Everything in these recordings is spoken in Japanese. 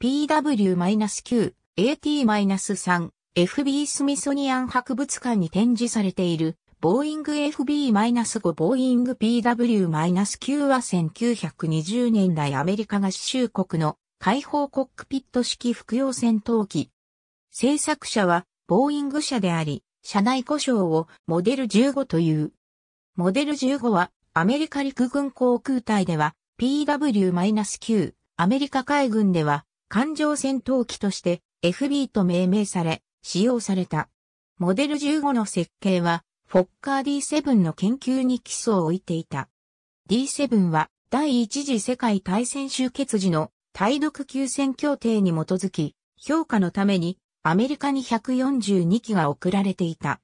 PW-9、AT-3、FB スミソニアン博物館に展示されている、ボーイング FB-5 ボーイング PW-9 は1920年代アメリカ合衆国の開放コックピット式服用戦闘機。製作者はボーイング社であり、社内故障をモデル15という。モデル15はアメリカ陸軍航空隊では PW-9、アメリカ海軍では艦上戦闘機として FB と命名され、使用された。モデル15の設計は、フォッカー D7 の研究に基礎を置いていた。D7 は、第一次世界大戦終結時の対独休戦協定に基づき、評価のために、アメリカに142機が送られていた。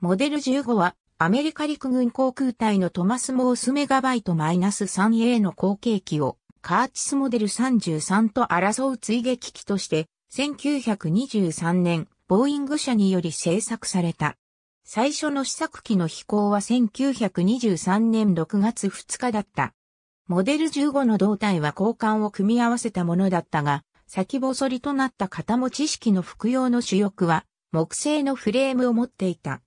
モデル15は、アメリカ陸軍航空隊のトマス・モースメガバイト -3A の後継機をカーチスモデル33と争う追撃機として、1923年、ボーイング社により製作された。最初の試作機の飛行は1923年6月2日だった。モデル15の胴体は交換を組み合わせたものだったが、先細りとなった型持ち式の服用の主翼は、木製のフレームを持っていた。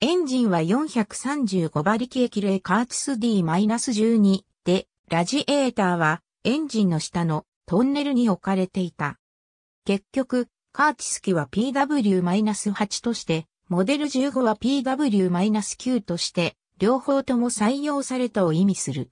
エンジンは435馬力液冷カーチス D-12 で、ラジエーターはエンジンの下のトンネルに置かれていた。結局、カーチス機は PW-8 として、モデル15は PW-9 として、両方とも採用されたを意味する。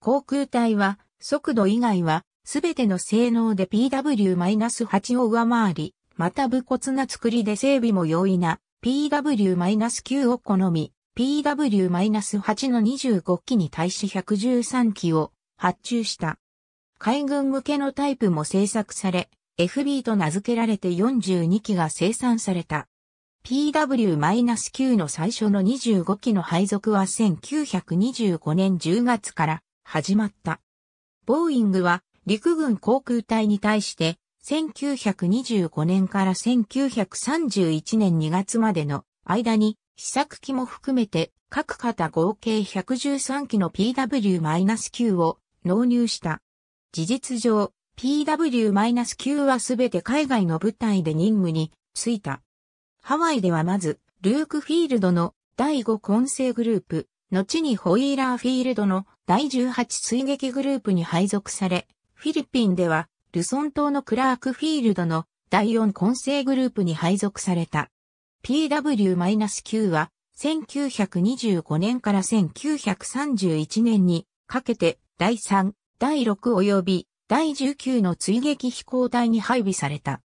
航空隊は、速度以外は、すべての性能で PW-8 を上回り、また武骨な作りで整備も容易な PW-9 を好み、PW-8 の25機に対し113機を発注した。海軍向けのタイプも製作され、FB と名付けられて42機が生産された。PW-9 の最初の25機の配属は1925年10月から始まった。ボーイングは陸軍航空隊に対して1925年から1931年2月までの間に試作機も含めて各型合計113機の PW-9 を納入した。事実上、PW-9 はすべて海外の部隊で任務に就いた。ハワイではまず、ルークフィールドの第5混成グループ、後にホイーラーフィールドの第18追撃グループに配属され、フィリピンでは、ルソン島のクラークフィールドの第4混成グループに配属された。PW-9 は、1925年から1931年にかけて第3第6及び第19の追撃飛行隊に配備された。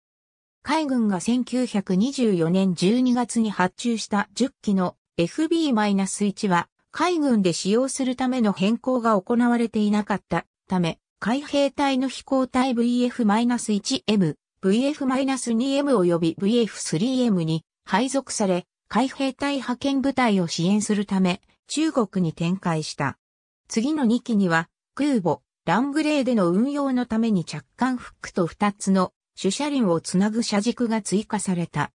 海軍が1924年12月に発注した10機の FB-1 は海軍で使用するための変更が行われていなかったため、海兵隊の飛行隊 VF-1M、VF-2M 及び VF-3M に配属され、海兵隊派遣部隊を支援するため、中国に展開した。次の2機には、空母、ラングレーでの運用のために着艦フックと2つの主車輪をつなぐ車軸が追加された。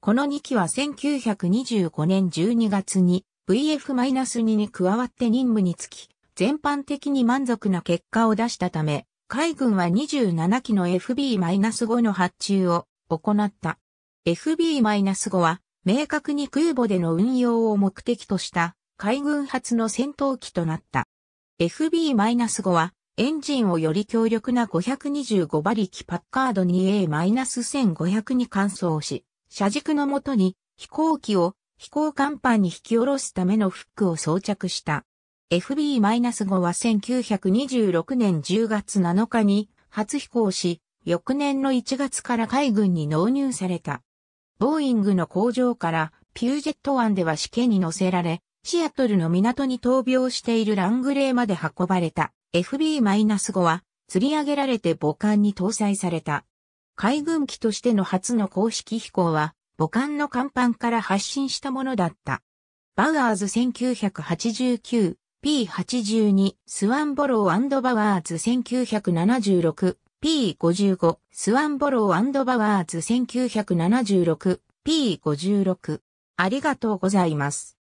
この2機は1925年12月に VF-2 に加わって任務につき、全般的に満足な結果を出したため、海軍は27機の FB-5 の発注を行った。FB-5 は明確に空母での運用を目的とした海軍発の戦闘機となった。FB-5 はエンジンをより強力な525馬力パッカード 2A-1500 に換装し、車軸のもとに飛行機を飛行甲板に引き下ろすためのフックを装着した。FB-5 は1926年10月7日に初飛行し、翌年の1月から海軍に納入された。ボーイングの工場からピュージェット湾では試験に乗せられ、シアトルの港に闘病しているラングレーまで運ばれた。FB-5 は釣り上げられて母艦に搭載された。海軍機としての初の公式飛行は母艦の甲板から発進したものだった。バウアーズ 1989P82 スワンボローバワーズ 1976P55 スワンボローバワーズ 1976P56 ありがとうございます。